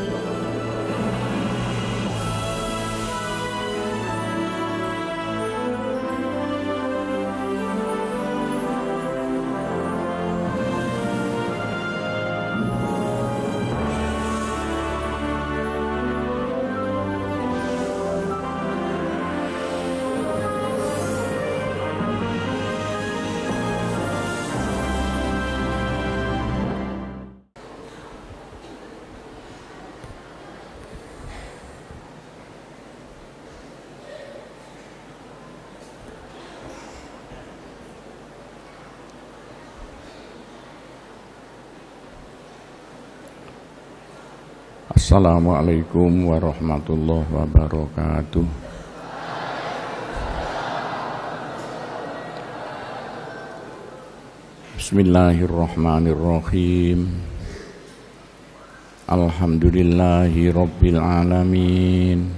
Thank you. Assalamualaikum warahmatullahi wabarakatuh. Bismillahirrahmanirrahim. Alhamdulillahi rabbil alamin.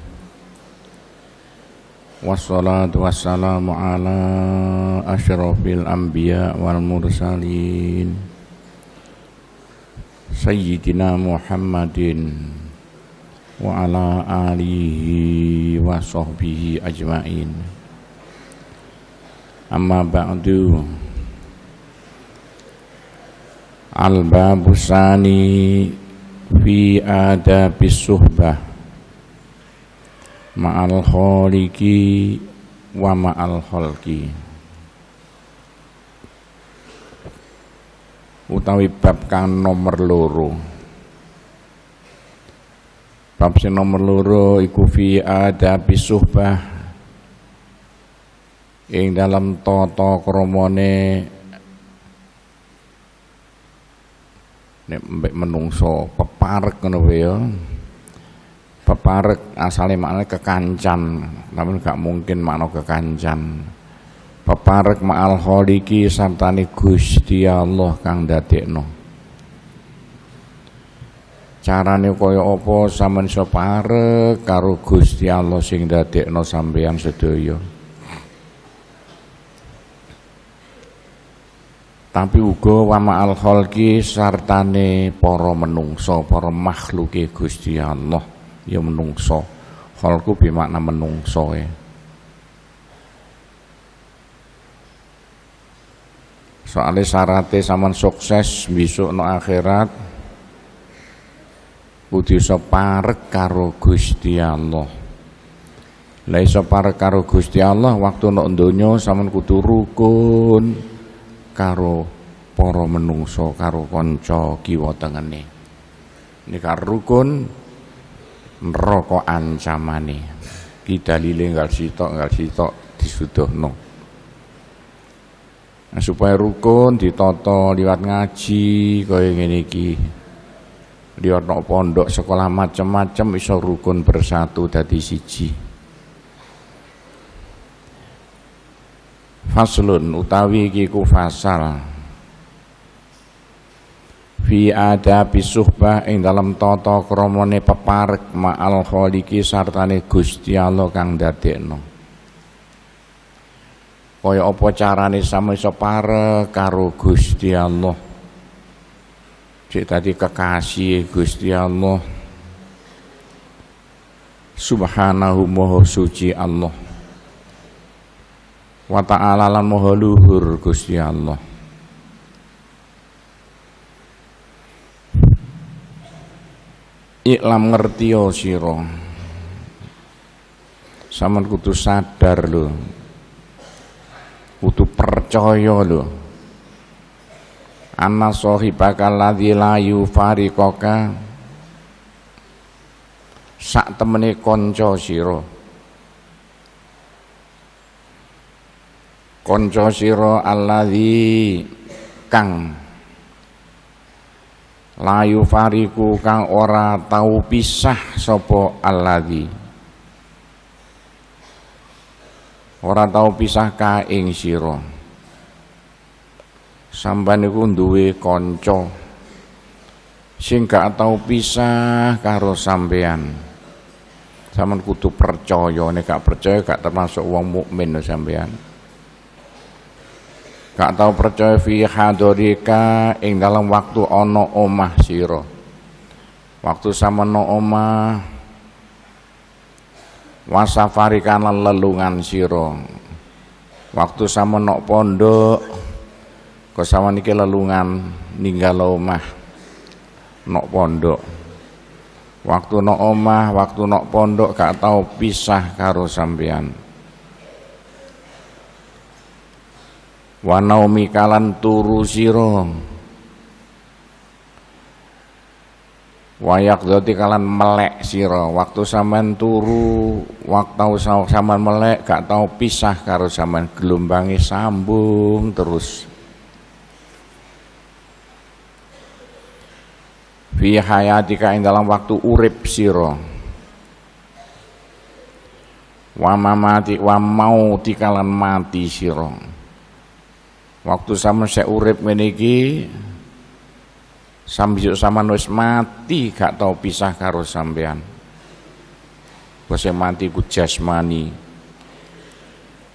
Wassalatu wassalamu ala ashrafil anbiya wal mursalin Sayyidina Muhammadin wa ala alihi wa sahbihi ajmain amma ba'du al babu sani fi ada suhbah ma'al khaliqi wa ma'al khalqi utawi bab kang nomor loro bab sing nomor loro iku fi adabi suhbah ing dalam tata kromone nek mbek menungso peparek ngono kuwi ya peparek asale maknane kekancan namun gak mungkin makna kekancan peparek ma'al kholiki sartani Gusti Allah kang dadekno carane kaya apa sampean iso parek karo Gusti Allah sing dadekno sampeyan sedaya tapi uga wa ma'al kholki sartane para menungso para makhluke Gusti Allah ya menungso kholku bimakna menungsoe ya. soalnya syaratnya sama sukses besok no akhirat kudu iso parek karo Gusti Allah lah iso parek karo Gusti Allah waktu no donya saman kudu rukun karo para menungso karo kanca kiwa tengene karo rukun neraka ancamane dalile enggal sitok enggal sitok disuduhno Nah, supaya rukun ditoto liwat ngaji kaya ngene iki. Liwat nok pondok sekolah macam-macam iso rukun bersatu dadi siji. Faslun utawi iki ku fasal. Fi ada bisuhbah ing dalam tata kromone peparek ma'al alholiki sartane Gusti Allah kang dadekno kaya apa carane sama iso pare karo Gusti Allah cek tadi kekasih Gusti Allah subhanahu maha suci Allah wa ta'ala lan maha luhur Gusti Allah Iklam ngerti yo Saman kutu sadar lo kudu percaya lho anna sahibaka ladzi la yufariqaka sak temene kanca sira kanca sira alladzi kang layu fariku kang ora tau pisah sapa alladzi ora tau pisah kaing sira sampean niku duwe kanca sing gak tau pisah karo sampean sampean kudu percaya nek gak percaya gak termasuk wong mukmin lho sampean gak tau percaya fi hadorika ing dalam waktu ono omah siro, waktu no omah wasafari kanan lelungan siro waktu sama nok pondok kok sama niki lelungan ninggal omah nok pondok waktu nok omah waktu nok pondok gak tau pisah karo sampean wanaumi kalan turu siro. wayak doti kalan melek siro waktu saman turu waktu saman melek gak tau pisah karo saman gelombangi sambung terus fi hayatika dalam waktu urip siro wa mati, wa mauti mati siro waktu saman saya urip meniki sambil sama nulis mati gak tau pisah karo sampean bose mati ku jasmani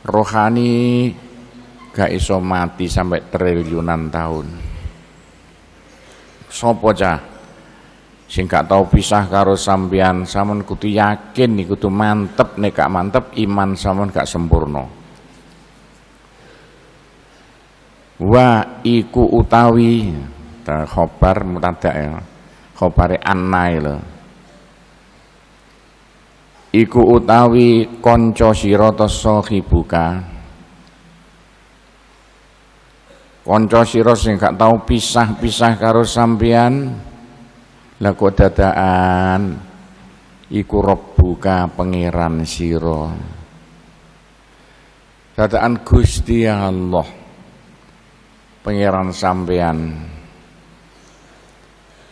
rohani gak iso mati sampai triliunan tahun sopo cah sing gak tau pisah karo sampean samun kutu yakin nih kutu mantep nih gak mantep iman samun gak sempurna wa iku utawi ta khobar mutada ya khobare anna iku utawi konco sira sohi sahibuka Konco sira sing gak tau pisah-pisah karo sampean lah kok dadaan iku buka pengiran sira dadaan Gusti Allah pengiran sampean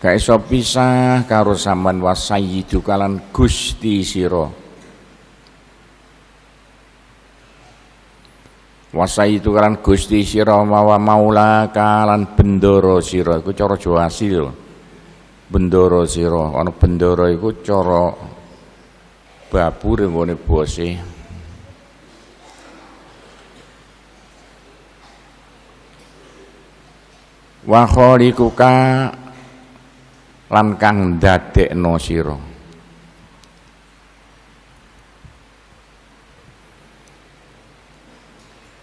gak iso pisah karo sampean wasayyidu kalan Gusti sira wasayyidu kalan Gusti sira mawa maula kalan bendoro siro. iku cara Jawa asli lho bendoro sira ana bendoro iku cara babu rengone bose wa lan kang no sira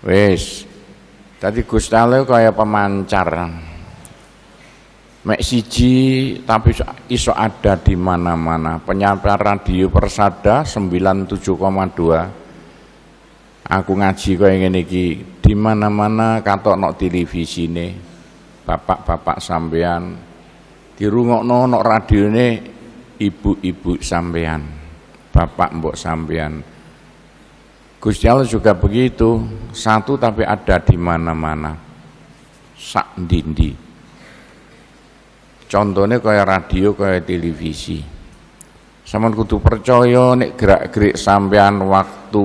wis dadi Gusti Allah kaya pemancar mek siji tapi iso ada di mana-mana penyiar radio persada 97,2 aku ngaji kaya ngene iki di mana-mana kantor nok nih, bapak-bapak sambian dirungokno radio radione ibu-ibu sampean, bapak mbok sampean. Gusti Allah juga begitu, satu tapi ada di mana-mana. Sak dindi. Contohnya kayak radio, kayak televisi. Saman kudu percaya nek gerak-gerik sampean waktu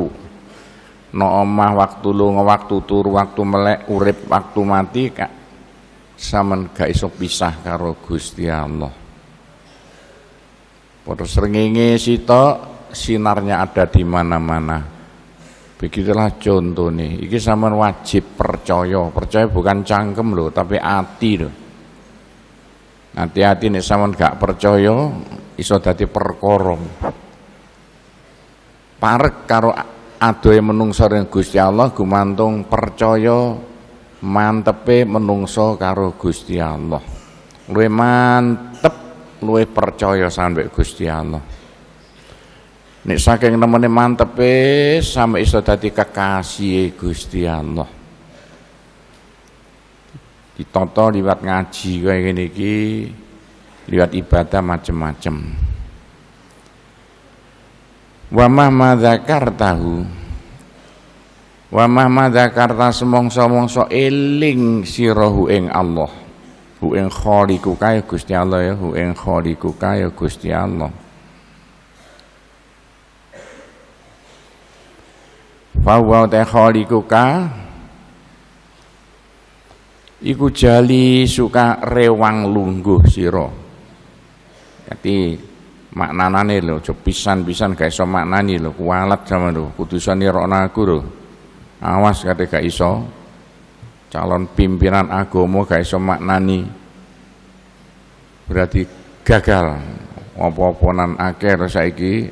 no omah waktu lu waktu tur waktu melek urip waktu mati kak saman gak iso pisah karo Gusti Allah. Padha srengenge sitok sinarnya ada di mana-mana. Begitulah contoh nih. Iki saman wajib percaya. Percaya bukan cangkem loh, tapi hati loh. Hati-hati nih saman gak percaya iso dadi perkara. Parek karo adohe menungsa Gusti Allah gumantung percaya mantepe menungso karo Gusti Allah. Luwe mantep, luwe percaya sampe Gusti Allah. Nek saking nemene mantepe sampe iso dadi kekasih Gusti Allah. Ditoto liwat ngaji kaya ngene iki, liwat ibadah macem-macem. Wa ma madzakartahu wa mahma dzakarta semongso-mongso eling si hu ing Allah hu ing khaliqu kaya Gusti Allah ya hu ing khaliqu kaya Gusti Allah fa wa ta khaliqu ka iku jali suka rewang lungguh sira dadi maknanane lho pisan-pisan gak iso maknani lho kualat sama lho kudusane rokna aku lho awas kata gak iso calon pimpinan agomo gak iso maknani berarti gagal opo apanan akhir saiki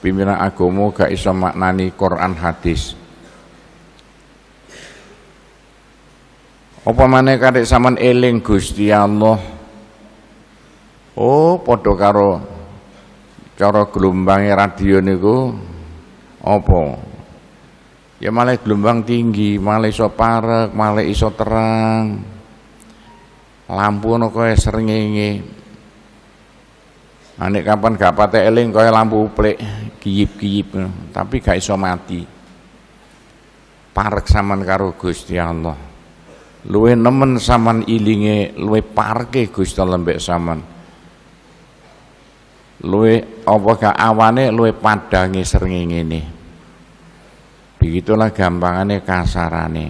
pimpinan agomo gak iso maknani Quran hadis apa mana kata zaman eling Gusti Allah oh podo karo cara gelombangnya radio niku apa ya malah gelombang tinggi malah iso parek malah iso terang lampu ono kaya srengenge anek nah, kapan gak patek eling kaya lampu uplek kiyip-kiyip tapi gak iso mati parek saman karo Gusti Allah luwe nemen saman ilinge luwe parke Gusti lembek saman luwe apa gak awane luwe padange srengenge ngene Begitulah gampangannya kasarane.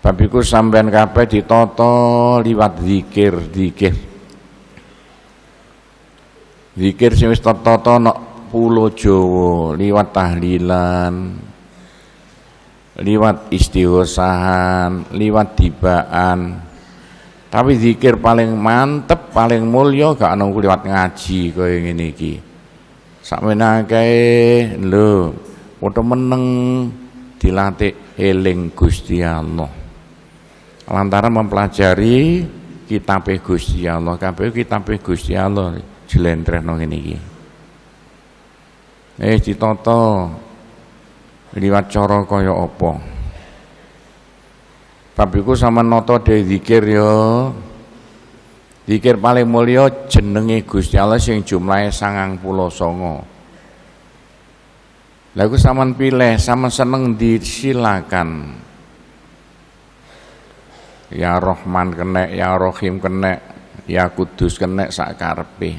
Babiku sampean kape ditoto liwat zikir, zikir. Zikir sing wis toto no pulo Jawa, liwat tahlilan, liwat istiosahan, liwat dibaan. Tapi zikir paling mantep, paling mulia gak nunggu liwat ngaji kaya ini iki. Sakmenake lho untuk meneng dilatih eling Gusti Allah. Lantaran mempelajari kitab Gusti Allah, kabeh kitab Gusti Allah jelentrehno ngene iki. Eh ditata liwat cara kaya apa? Bab iku sama nata deh zikir ya. Zikir paling mulio jenenge Gusti Allah sing jumlahe 99. Lagu saman pilih, saman seneng disilakan. Ya Rohman kenek, ya Rohim kenek, ya Kudus kenek sakarpe.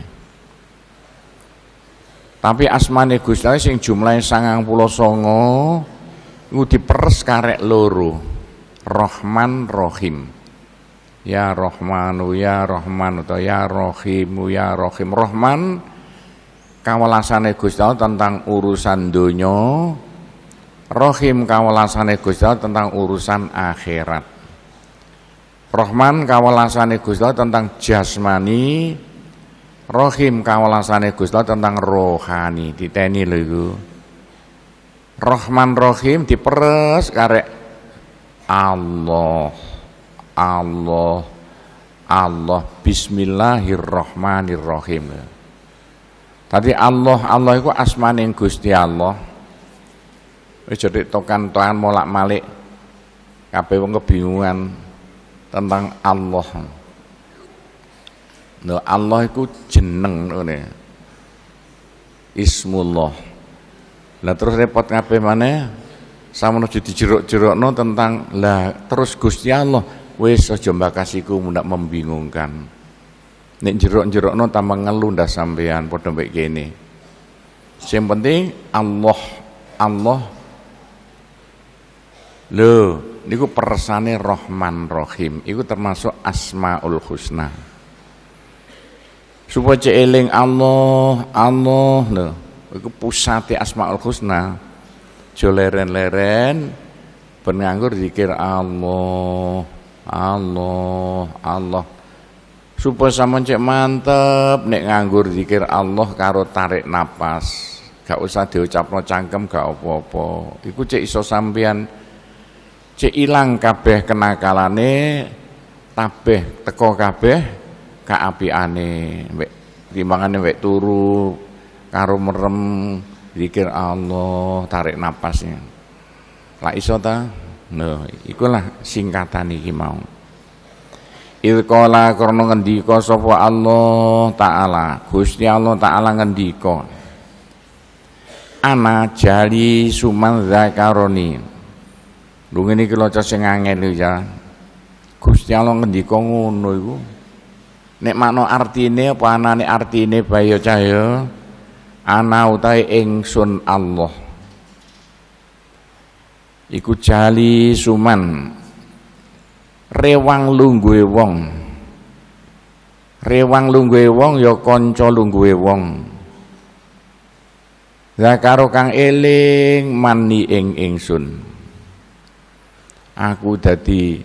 Tapi asmane Gusti Allah sing jumlahe 99 iku diperes karek loro. Rohman Rohim. Ya Rohmanu ya Rohman atau ya Rohimu ya Rohim. Rohman kawelasane Gusti Allah tentang urusan donya Rohim kawelasane Gusti Allah tentang urusan akhirat Rohman kawelasane Gusti Allah tentang jasmani Rohim kawelasane Gusti Allah tentang rohani diteni lho iku Rohman Rohim diperes karek Allah Allah Allah Bismillahirrahmanirrahim Tadi Allah, Allah asman asmane Gusti Allah. Wis jadi tokan-tokan molak-malik. Kabeh wong kebingungan tentang Allah. Nah, Allah itu jeneng ngene. Ismullah. Lah terus repot kabeh maneh sampeyan aja dijeruk-jerukno tentang lah terus Gusti Allah wis aja mbakasiku ndak membingungkan nek jeruk no tambah ngeluh dah sampean pada baik ini. yang penting Allah Allah lho niku persane Rahman Rahim iku termasuk Asmaul Husna supaya cek Allah Allah Lo, iku pusati Asmaul Husna joleren leren penganggur zikir Allah Allah Allah supaya sama cek mantep nek nganggur zikir Allah karo tarik napas gak usah no cangkem gak apa-apa iku cek iso sampean cek ilang kabeh kenakalane tabeh teko kabeh ane mbek timbangane mbek turu karo merem zikir Allah tarik napasnya lah iso ta no ikulah singkatan nih mau Ilkola krono ngendiko sapa Allah taala Gusti Allah taala ngendiko Ana jali suman zakaroni Lu ini kalau cacing sing angel ya Gusti Allah ngendiko ngono iku Nek makna artine apa arti artine bayo cahya ana utahe ingsun Allah Iku jali suman rewang lungguwe wong rewang lungguwe wong ya kanca lungguhe wong Ya kang eling mani ing ingsun. Aku dadi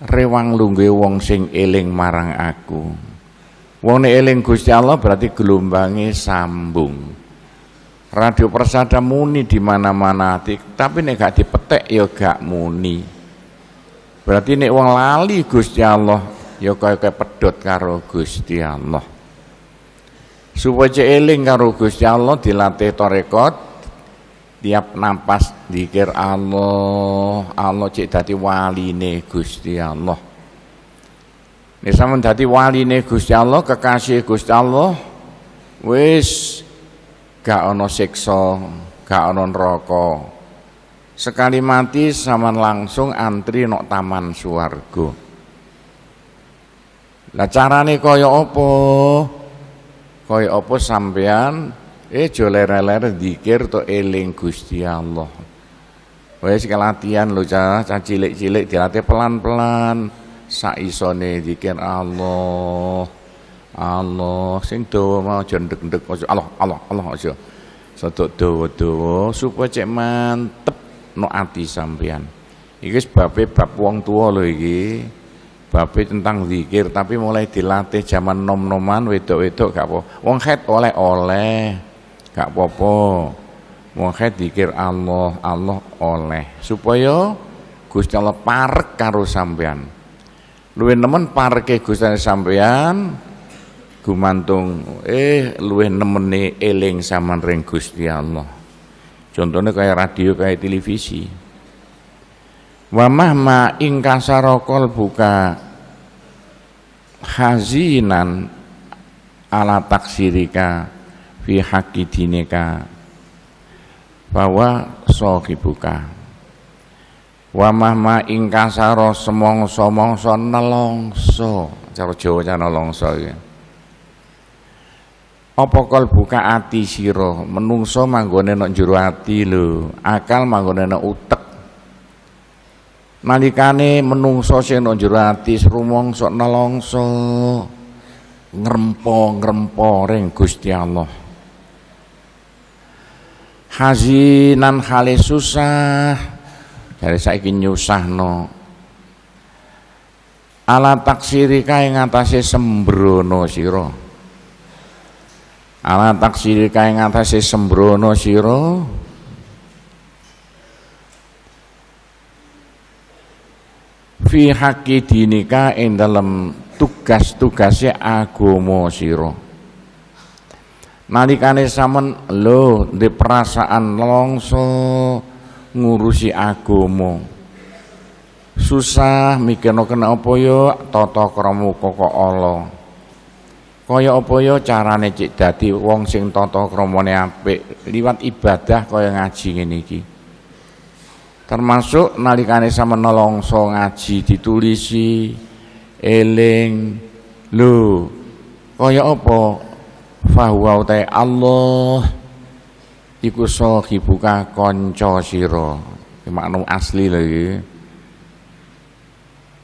rewang lungguwe wong sing eling marang aku. Wong nek eling Gusti Allah berarti gelombangnya sambung. Radio Persada muni di mana-mana, tapi nek gak dipetek ya gak muni. Berarti nek wong lali Gusti Allah ya kaya pedot karo Gusti Allah. Supaya eling karo Gusti Allah dilatih torekot, tiap napas dikir Allah, Allah cek dadi waline Gusti Allah. Nek sampean dadi waline Gusti Allah, kekasih Gusti Allah, wis gak ana siksa, gak ana sekali mati sama langsung antri nok taman suwargo lah nih koyo opo koyo opo sampean eh joler-ler dikir to eling Gusti Allah sekali latihan cara, cah cilik-cilik dilatih pelan-pelan sa isone dikir Allah Allah sing doa mau jendek ndek Allah Allah Allah aja satu dawa-dawa supaya cek mantep no ati sampean. Iki bape bab wong tua loh, iki. Bape tentang zikir tapi mulai dilatih zaman nom-noman wedok-wedok gak apa. Wong oleh-oleh. Gak apa-apa. Wong zikir Allah, Allah oleh. Supaya Gusti Allah parek karo sampean. Luwih nemen pareke Gusti sampean gumantung eh luwih nemene eling saman ring Gusti Allah. Contohnya kayak radio, kayak televisi. Wa mahma ingkasarokol buka hazinan ala taksirika fi haki dinika bahwa buka wa mahma ingkasaro semongso-mongso nelongso cara Jawa nelongso ya apa kal buka ati siro, menungso manggone nek juru ati lho akal manggone nek utek nalikane menungso sing nek juru ati sok nelongso ngrempo-ngrempo ring Gusti Allah hazinan hale susah jare saiki nyusahno ala taksiri kae ngatasé sembrono sira ala taksiri kae ngatasi sembrono siro, fi haki dinika ing dalem tugas tugasnya agomo siro. nalikane sampean lho di perasaan longso ngurusi agomo, susah mikeno kena apa toto ya? tata krama kok Allah kaya apa ya carane cik dadi wong sing tata kramane apik liwat ibadah kaya ngaji ngene iki termasuk nalikane sampeyan nolongso ngaji ditulisi eling Lu, kaya apa fahuwa utai Allah iku sahibuka konco siro, makna asli lagi.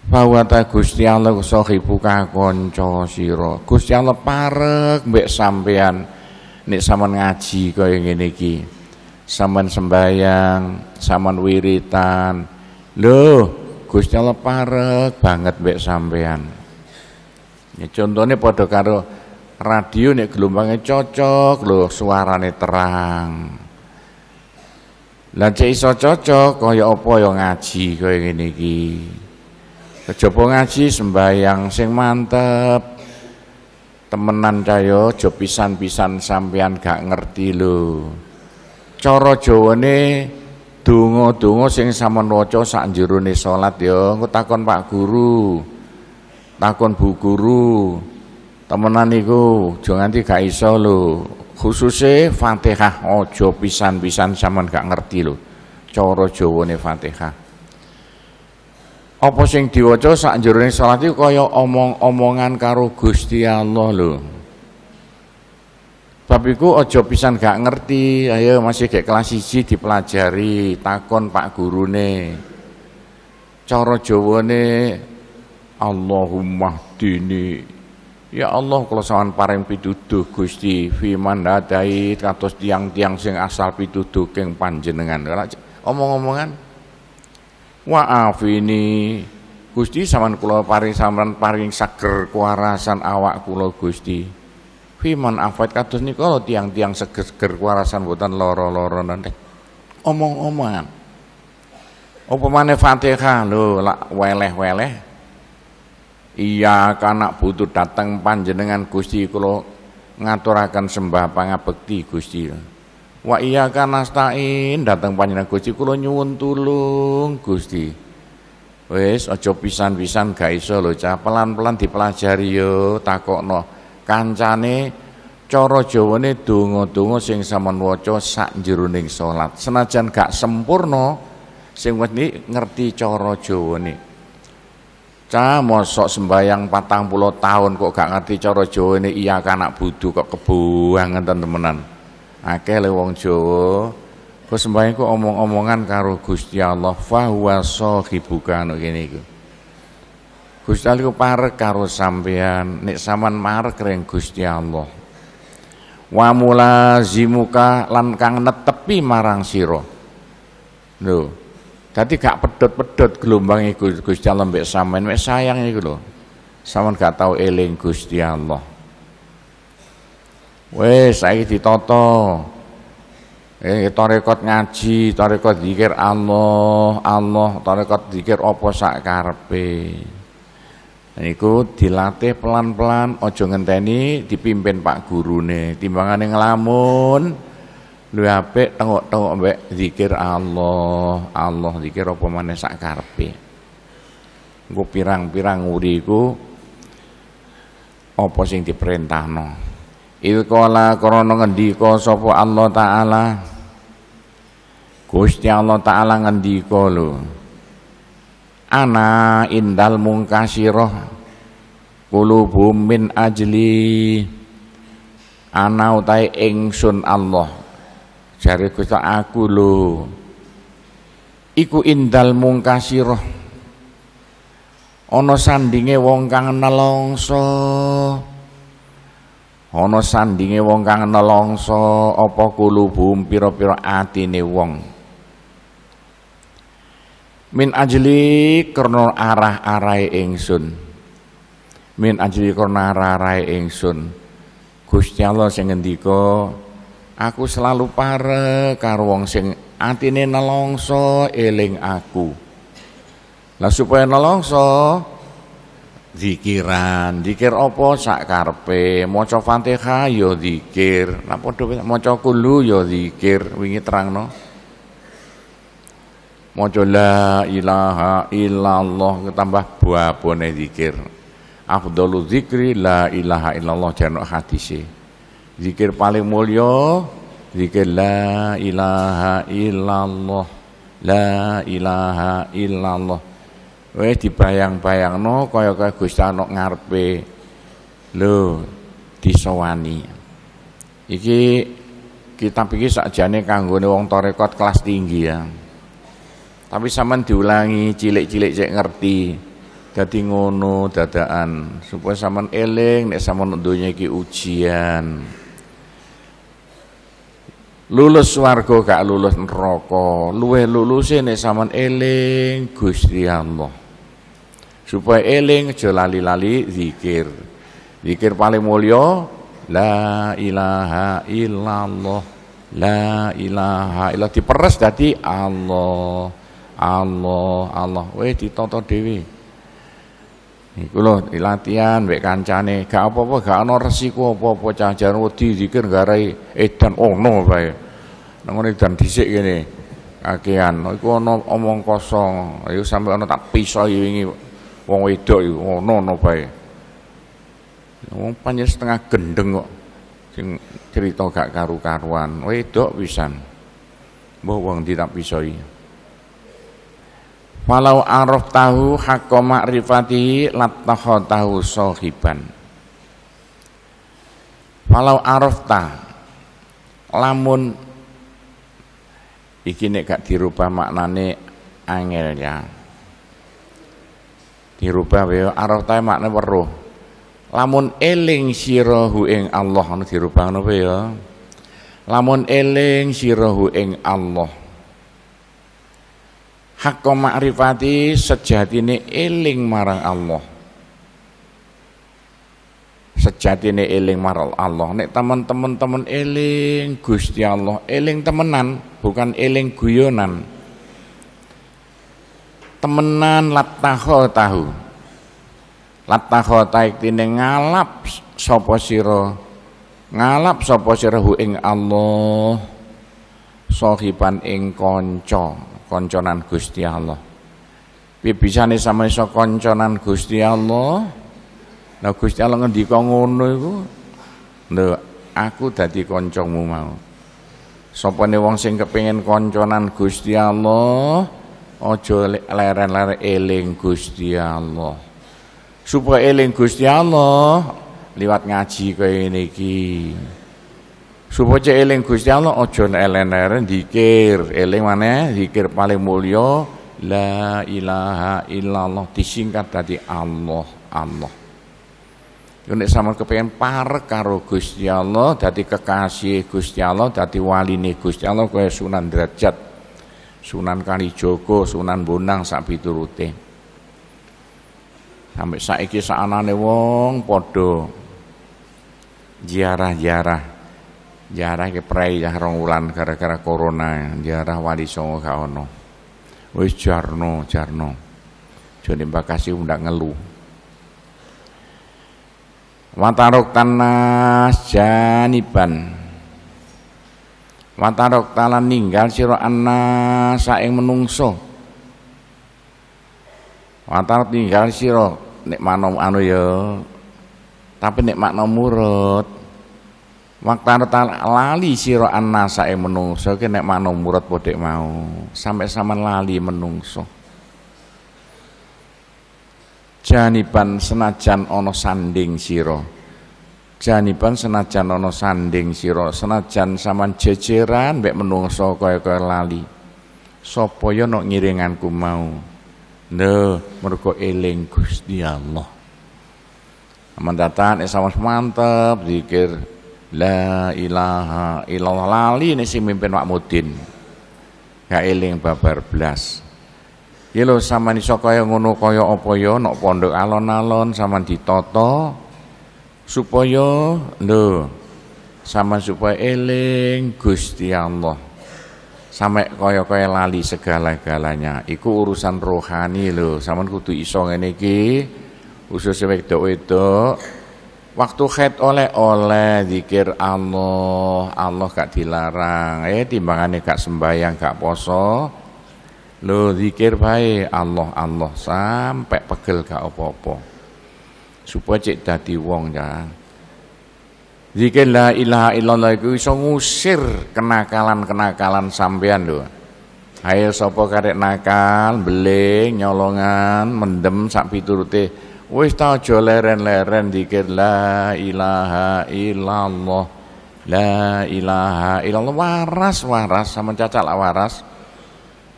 Fawata Gusti Allah sahibuka kanca siro Gusti Allah parek mbek sampean nek saman ngaji kaya ngene iki. saman sembayang, saman wiritan. loh Gusti Allah parek banget mbek sampean. Ya contohnya pada karo radio nek gelombangnya cocok suara suarane terang. Lah iso cocok kaya apa yang ngaji kaya ngene iki. Kejopo ngaji sembahyang sing mantep. Temenan cayo, jo pisan-pisan sampean gak ngerti Coro jowo ne dungo dungo sing sama noco sak ne salat ya. Engko takon Pak Guru. Takon Bu Guru. Temenan iku jo nganti gak iso lu. Khususnya Fatihah ojo pisan-pisan sama gak ngerti Coro jowo ne Fatihah apa sing diwaca sak jroning salat iku kaya omong-omongan karo Gusti Allah lho. Tapi iku aja pisan gak ngerti, ayo masih gek kelas 1 dipelajari, takon Pak gurune. Cara Jawane Allahumma dini Ya Allah kalau sawan paring pituduh Gusti fi hadait katos tiang-tiang sing asal pituduh keng panjenengan. Omong-omongan afini Gusti saman kula paring samran paring seger kuarasan awak kula Gusti Fiman afat katus nika kalau tiang-tiang seger-seger kuarasan boten lara-lara nanti eh, omong-omongan mana Fatihah lho lak weleh-weleh iya kanak butuh datang panjenengan Gusti kula ngaturakan sembah pangabekti Gusti Wa karena nasta'in datang panjenengan Gusti kula nyuwun tulung Gusti. wes ojo pisan-pisan gak iso lho cah pelan-pelan dipelajari yo takokno kancane cara Jawane donga-donga sing sampean waca sak jeroning salat. Senajan gak sempurno sing wis ngerti cara Jawane. Cah mosok sembayang patang puluh tahun kok gak ngerti cara Jawa ini iya kanak budu kok kebuang temenan akeh le wong Jawa Kau sembahyang ku omong-omongan karo Gusti Allah fahuwa sahibuka anu kene iku. Gusti Allah ku parek karo sampean, nek sampean marek kring Gusti Allah. Wa mulazimuka lan kang netepi marang sira. Lho. Dadi gak pedot-pedot gelombang iku Gusti Allah mbek sampean, mek sayang iku lho. Sampean gak tau eling Gusti Allah. Wes saya ditoto. Eh tarekat ngaji, tarekat zikir Allah, Allah, tarekat zikir apa sak karepe. Niku dilatih pelan-pelan, ojo ngenteni dipimpin Pak Guru Timbangan yang ngelamun, lu ape tengok-tengok Mbak, zikir Allah, Allah zikir apa mana sak karpe. pirang-pirang uriku, opo sing no. Ilkola krana ngendika sapa Allah taala Gusti Allah taala ngendika lho Ana indal mungkasiroh, qulubum min ajli ana utai ingsun Allah cari Gusti aku lho iku indal mungkasiroh, Ono sandinge wong kang nelongso ana sandinge wong kang nelongso apa kulubu pira-pira atine wong min ajli karna arah-arahe ingsun min ajli karna arah-arahe ingsun Gusti Allah sing ngendika aku selalu pare karo wong sing atine nelongso eling aku lah supaya nelongso zikiran zikir apa sak karepe maca Fatihah ya zikir napa padha maca kulu ya zikir wingi terangno maca la ilaha illallah ketambah buah bone zikir afdalu zikri la ilaha illallah hati hadise zikir paling mulio zikir la ilaha illallah la ilaha illallah Weh dibayang-bayangno kaya-kaya Gusti ana ngarepe. Lho, disowani. Iki kitab iki sakjane kanggone wong tarekat kelas tinggi ya. Tapi sampean diulangi cilik-cilik cek ngerti. Dadi ngono dadaan supaya sampean eling nek sampean donya iki ujian lulus swarga gak lulus neraka luwe lulus nek saman eling Gusti Allah supaya eling aja lali-lali zikir zikir paling mulio. la ilaha illallah la ilaha illallah diperes dadi Allah Allah Allah weh ditoto dewi. Iku lho latihan mek kancane, gak apa-apa gak ana resiko apa-apa cah jan wedi zikir garai edan ono oh, bae. Nang ngene edan disik kene. Kakean iku ana omong kosong, iku sampai ana tak pisoi wingi wong wedok oh ono-ono bae. Wong panjang setengah gendeng kok sing cerita gak karu-karuan, wedok pisan. Mbah tidak pisau pisoi. Walau araf tahu hakko ma'rifati latakha tahu sohiban Walau araf ta lamun iki nek gak dirubah maknane angel ya. Dirubah beo ya, araf ta maknane weruh. Lamun eling sirohu ing Allah anu dirubah anu ya. Lamun eling sirohu ing Allah hakka ma'rifati ini eling marang Allah sejati ini eling marang Allah nek teman-teman teman eling Gusti Allah eling temenan bukan eling guyonan temenan lataho tahu lataho tine ngalap sopo siro ngalap sopo siro ing Allah sohiban ing konco konconan Gusti Allah pibisane sama iso konconan Gusti Allah nah Gusti Allah ngendika ngono iku lho aku dadi kancamu mau sapane wong sing kepengin konconan Gusti Allah aja leren-leren eling Gusti Allah supaya eling Gusti Allah liwat ngaji kaya ini ki. Supaya eleng eling Gusti Allah aja eleng-eleng zikir, eling maneh zikir paling mulia la ilaha illallah disingkat tadi Allah Allah. Yo nek sampean kepengin karo Gusti Allah dadi kekasih Gusti Allah, dadi waline Gusti Allah kaya Sunan Derajat, Sunan Kalijaga, Sunan Bonang sak piturute. Sampai saiki sak anane wong podo ziarah-ziarah ke prei ya rong wulan gara-gara corona, jarah wali songo ka ono. Wis jarno, jarno. mbak kasih undang ngeluh Watarok tanah janiban. Watarok talan ninggal siro anas saing menungso. Watarok tinggal siro nek manom anu ya. Tapi nek murut Waktu lali siro annasae menungso ki nek manung murid bodhek mau, sampai sama lali menungso. Janiban senajan ono sanding siro, Janiban senajan ono sanding siro, senajan saman jejeran bek menungso kaya-kaya lali. Sopo yo ya nok ngiringanku mau? ne merko eling Gusti Allah. Aman datan, esawang eh, mantep, zikir, La ilaha illallah lali ini si mimpin Makmudin. Gak eling babar belas. yelo sama sampean iso ngono koyo opoyo ya? nok pondok alon-alon sama ditoto supaya lo sama supaya eling Gusti Allah. sama koyo koyo lali segala-galanya. Iku urusan rohani lo sama kutu iso ngene iki. Khususnya wedok itu Waktu khed oleh-oleh zikir Allah, Allah gak dilarang. Eh timbangannya gak sembahyang, gak poso. Lo zikir baik Allah Allah sampai pegel gak apa-apa. Supaya cek dadi wong ya. Zikir la ilaha illallah itu bisa ngusir kenakalan-kenakalan sampean lho. Ayo sopo karek nakal, beling, nyolongan, mendem sak piturute Wis ta aja leren-leren dikir la ilaha illallah. La ilaha illallah waras-waras sama cacat waras.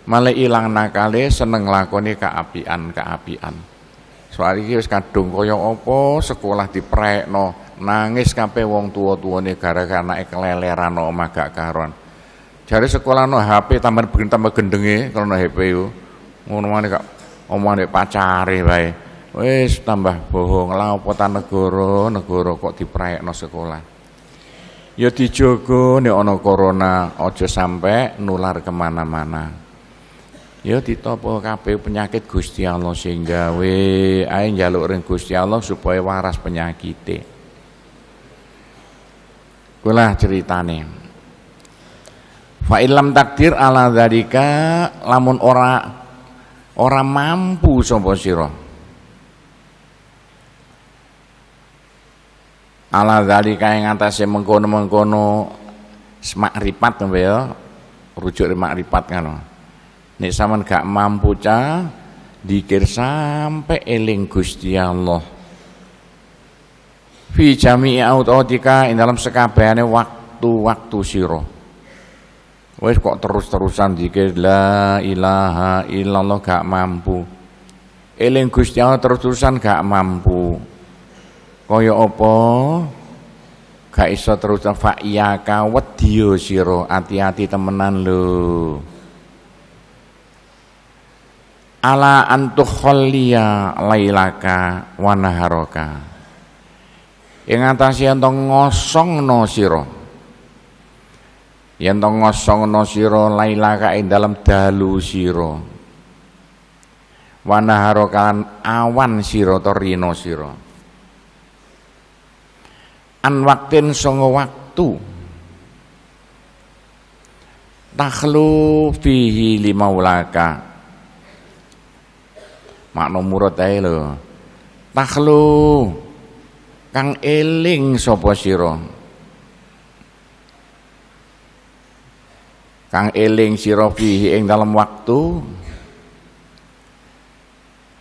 Malah ilang nakale seneng lakoni keapian-keapian. Soal iki wis kadung kaya apa sekolah diprekno, nangis kape wong tua-tua tuwane gara-gara naik keleleran no omah gak karuan. Jadi sekolah no HP tambah tambah kalau no HP yo. Ngono maneh gak ini pacari baik Wis tambah bohong lah apa ta negara, negara kok diprayekno sekolah. Ya dijogo nek ana corona aja sampai nular kemana mana Ya ditapa kabeh penyakit Gusti Allah sing gawe, ae njaluk ring Gusti Allah supaya waras penyakite. Kula ceritane. Fa ilam takdir ala dzalika lamun ora ora mampu sapa sira. ala dari kaya ngatasi mengkono-mengkono semak ripat ya rujuk semak ripat kan? Nih sama gak mampu ca dikir sampai eling Gusti Allah fi jami'i autotika in dalam sekabehane waktu-waktu siro. Wes kok terus-terusan dikir la ilaha illallah gak mampu eling Gusti Allah terus-terusan gak mampu kaya apa gak iso terus iya ka wedya sira ati-ati temenan lho ala khalliya lailaka wa naharaka ing atase ento ngosongno sira yen to no sira lailaka ing dalem dalu sira wa naharaka awan sira to rino sira an waktin songo waktu takhlu fihi limaulaka makna murad ae lho takhlu kang eling sapa sira kang eling sira fihi ing dalam waktu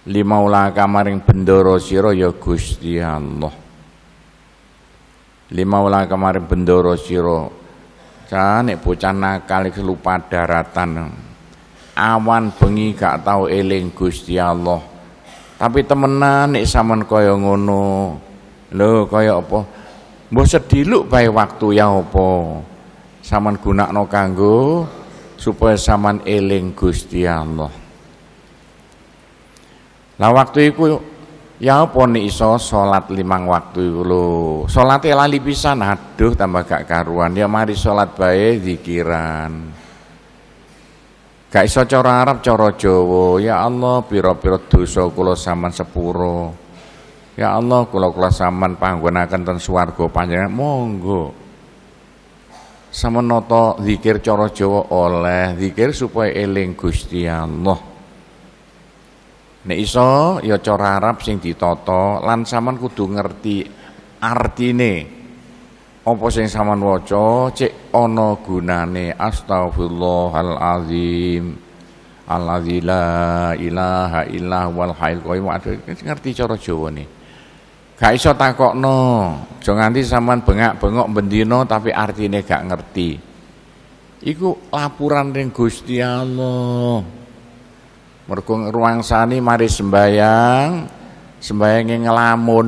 lima limaulaka maring bendoro sira ya Gusti Allah lima ulang kemarin bendoro siro kan bocah nakal lupa daratan awan bengi gak tahu eling Gusti Allah tapi temenan nek saman kaya ngono lho kaya apa mbok sediluk bae waktu ya apa sampean gunakno kanggo supaya saman eling Gusti Allah lah waktu itu Ya apa nih iso sholat limang waktu dulu Sholat ya lali pisan aduh tambah gak karuan. Ya mari sholat bayi zikiran. Gak iso coro Arab coro Jawa. Ya Allah biro biro dosa kulo saman sepuro. Ya Allah kulo saman panggung panggonaken ten suargo panjang monggo. Samenoto zikir coro Jawa oleh zikir supaya eling Gusti Allah. Nek iso ya cara Arab sing ditata lan sampean kudu ngerti artine. Apa sing sampean waca cek ana gunane astagfirullahalazim. Alladzi la ilaha illa wal hayyul qayyum. ngerti cara Jawane. Gak iso takokno. Aja nganti sampean bengak-bengok bendino tapi artine gak ngerti. Iku laporan ring Gusti Allah merkung ruang sani mari sembayang sembayang ngelamun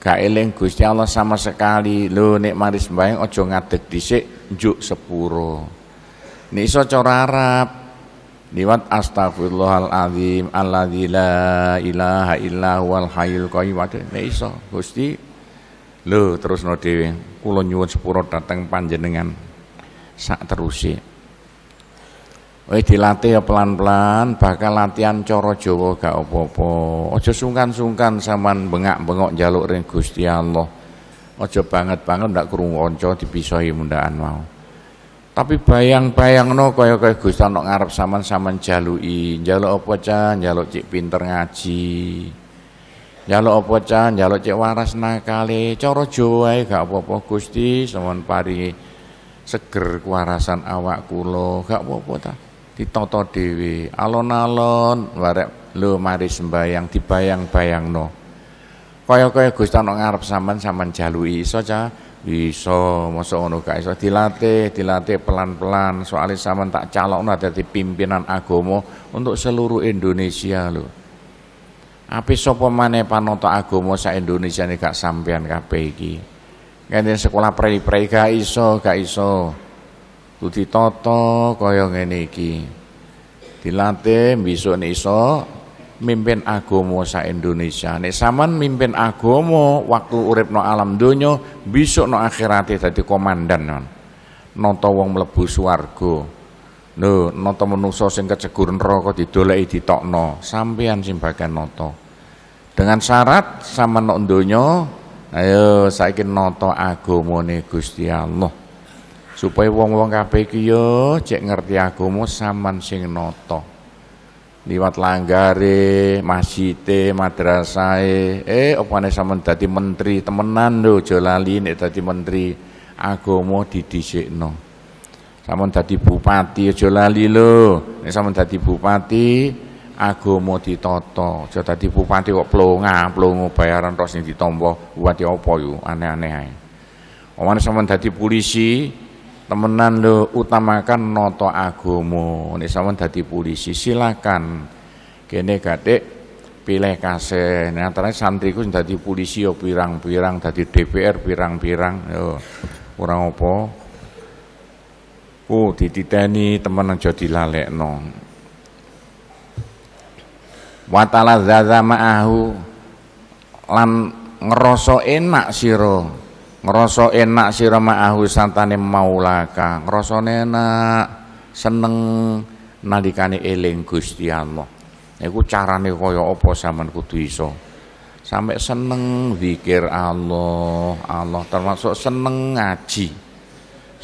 gak eling Gusti Allah sama sekali lu nek mari sembayang ojo ngadeg disik, njuk sepuro nek iso cara Arab liwat astagfirullahaladzim, alladzi la ilaha illa huwal hayyul qayyum nek iso Gusti lu terus nodewe kula nyuwun sepuro datang panjenengan sak terusik. Wis dilatih ya pelan-pelan, bahkan latihan coro jowo gak apa-apa. Ojo sungkan-sungkan saman bengak-bengok jaluk ring Gusti Allah. ojo banget-banget ndak kurung onco dipisahi mundaan mau. Tapi bayang no kaya kaya Gusti Allah ngarep saman saman jalui, jaluk apa can, jaluk cik pinter ngaji. Jaluk apa can, jaluk cik waras nakale, Coro Jawa gak apa-apa Gusti, saman pari seger kewarasan awak kulo, gak apa-apa ta ditoto dewi alon-alon warek lho mari sembayang dibayang no kaya-kaya Gusti ana ngarep saman-saman jalui iso ca iso mosok ono gak iso dilatih dilatih pelan-pelan soalnya sampean tak calokno dadi pimpinan Agomo untuk seluruh Indonesia lho Api sapa maneh panoto agama sak Indonesia ini gak sampean kabeh iki. Kayaknya sekolah prei-prei gak iso, gak iso. Kudu ditata kaya ngene iki. Dilatih besok iso mimpin agama sa Indonesia. Nek saman mimpin agama waktu urip no alam donya, besok no akhirate dadi komandan. Nata wong mlebu swarga. Lho, nata menungso sing kecegur neraka didoleki ditokno, sampeyan sing bakal nata. Dengan syarat sama nok donya, ayo saiki nata agamane Gusti Allah supaya wong-wong kabeh iki yo cek ngerti agama saman sing noto liwat langgare masjide madrasae eh opane saman dadi menteri temenan lho aja lali nek dadi menteri agama didhisikno saman dadi bupati aja lali lho nek sampean dadi bupati agama ditata aja dadi bupati kok plonga plongo bayaran terus sing ditampa bupati ya apa yo aneh-aneh ae omane sampean dadi polisi temenan lo utamakan noto agomo nih sama dadi polisi silakan kene gadek pilih kase nyatanya santriku dadi polisi yo ya pirang-pirang dadi DPR pirang-pirang yo kurang apa oh dititeni temen lalek no. watala zaza ma'ahu lan ngeroso enak siro ngerasa enak sira ma'ahu santane maulaka ngrasane enak seneng nalikane eling Gusti Allah niku carane kaya apa saman kudu iso sampai seneng zikir Allah Allah termasuk seneng ngaji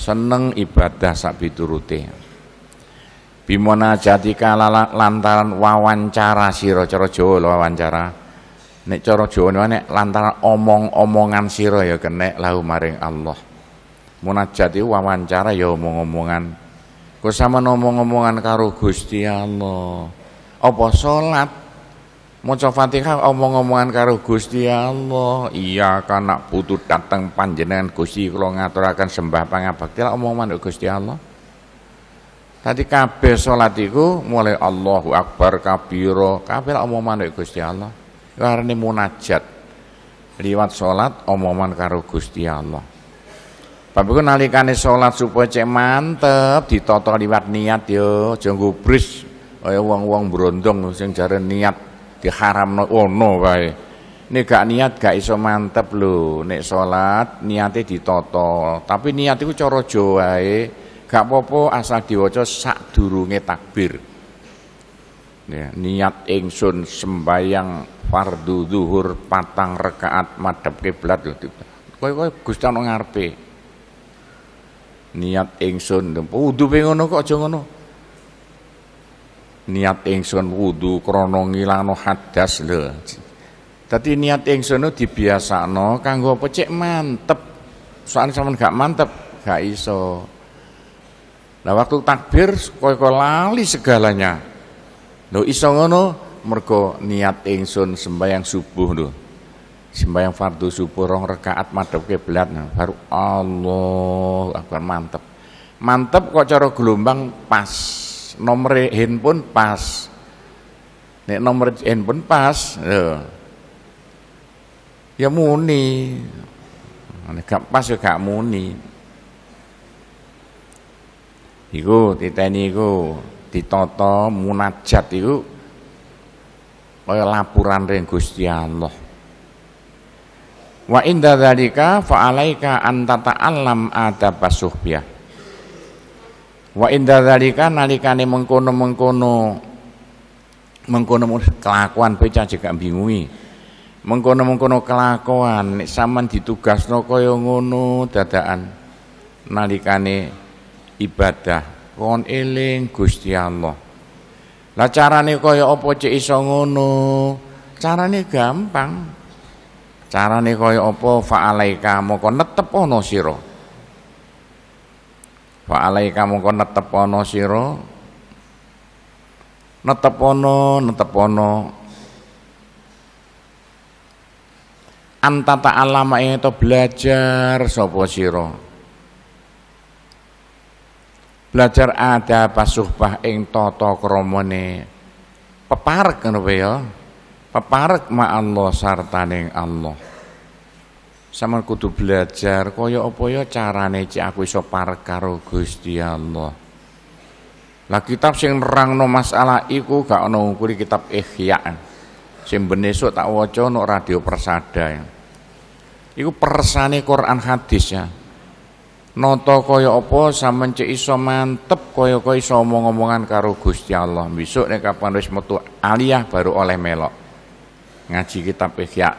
seneng ibadah sak piturute bimunajati lantaran wawancara sira cara Jawa wawancara nek cara Jawa nek lantaran omong-omongan sira ya kenek lahu maring Allah munajat itu wawancara ya omong-omongan kok sama omong-omongan karo Gusti Allah apa salat maca Fatihah omong-omongan karo Gusti Allah iya kana butuh datang panjenengan Gusti kula ngaturaken sembah pangabakti omong-omongan Gusti Allah Tadi kabeh salat iku mulai Allahu Akbar kabiro kabeh omongan Gusti Allah karena munajat liwat sholat omongan karo Gusti Allah Bapak nalikane sholat supaya cek mantep ditoto liwat niat yo ya, jenggu gubris kaya wong-wong brondong sing jare niat diharamno ono kae nek gak niat gak iso mantep lho nek sholat niatnya ditoto tapi niat iku cara Jawa wae gak apa asal diwaca sak durunge takbir ya, niat ingsun sembayang fardu zuhur patang rekaat madhab kiblat lho kowe kowe Gusti ana ngarepe niat ingsun wudu pe ngono kok aja ngono niat ingsun wudu krana ngilano hadas lho dadi niat ingsun dibiasakno kanggo apa mantep soalnya sampean gak mantep gak iso Nah waktu takbir kowe lali segalanya. Lho iso ngono mergo niat ingsun sembahyang subuh lho. Sembahyang fardu subuh rong rakaat madhep kiblat nah, baru Allah Akbar mantep. Mantep kok cara gelombang pas. Nomor handphone pas. Nek nomor handphone pas, lho. Ya muni. Nek gak pas ya gak muni. Iku titeni iku ditata munajat iku kaya laporan ring Gusti Allah wa inda dzalika fa alaika an tata'allam adab suhbiyah wa inda dzalika nalikane mengkono-mengkono mengkono kelakuan pecah juga gak bingungi mengkono-mengkono kelakuan nek sampean ditugasno kaya ngono dadakan nalikane ibadah kon eling Gusti Allah lah carane kaya apa cek iso ngono? Carane gampang. Carane kaya apa fa'alaika moko netep ana sira. Fa'alaika moko netep ana sira. Netep ana, netep ana. Antata alama ing to belajar sapa sira belajar ada pasuhbah ing toto kromone, peparek ngono ya peparek ma Allah neng Allah sama kudu belajar kaya apa ya carane cek aku iso parek karo Gusti Allah lah kitab sing no masalah iku gak ono ngukuri kitab Ihya sing ben tak waca no radio persada ya. iku persane Quran hadis ya Noto koyo opo sampean cek iso mantep koyo kaya iso omong-omongan karo Gusti Allah. Besok nek kapan wis metu aliyah baru oleh melok. Ngaji kitab Ihya.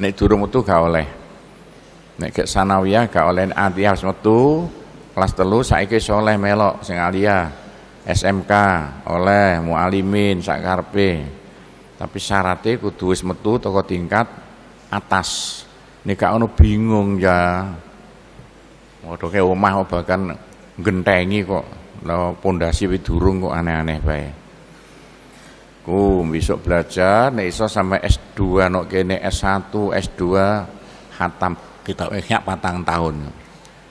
Nek durung metu gak oleh. Nek gak sanawiyah gak oleh aliyah wis metu kelas telu saiki iso oleh melok sing aliyah. SMK oleh mualimin sakarpe. Tapi syaratnya kudu wis metu toko tingkat atas. Nek gak ono bingung ya. Ngodoke omah bahkan gentengi kok. Lah pondasi wis durung kok aneh-aneh bae. Ku besok belajar nek iso sampai S2 nok kene S1, S2 hatam kita ehnya patang tahun.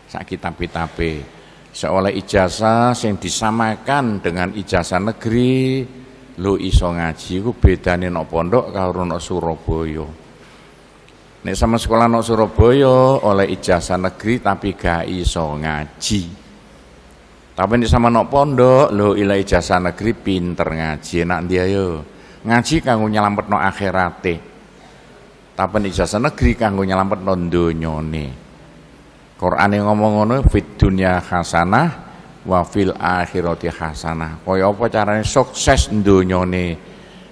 Sak kitab-kitabe. Seolah ijazah yang disamakan dengan ijazah negeri lu iso ngaji ku bedane nok pondok karo nok Surabaya. Nek sama sekolah no Surabaya oleh ijazah negeri tapi gak iso ngaji. Tapi nek sama no pondok lo ila ijazah negeri pinter ngaji nak dia yo. Ngaji kanggo no akhirate. Tapi nek ijazah negeri kanggo nyelametno donyane. Quran yang ngomong ngono fit dunya hasanah wa fil akhirati hasanah. Kaya apa carane sukses donyane,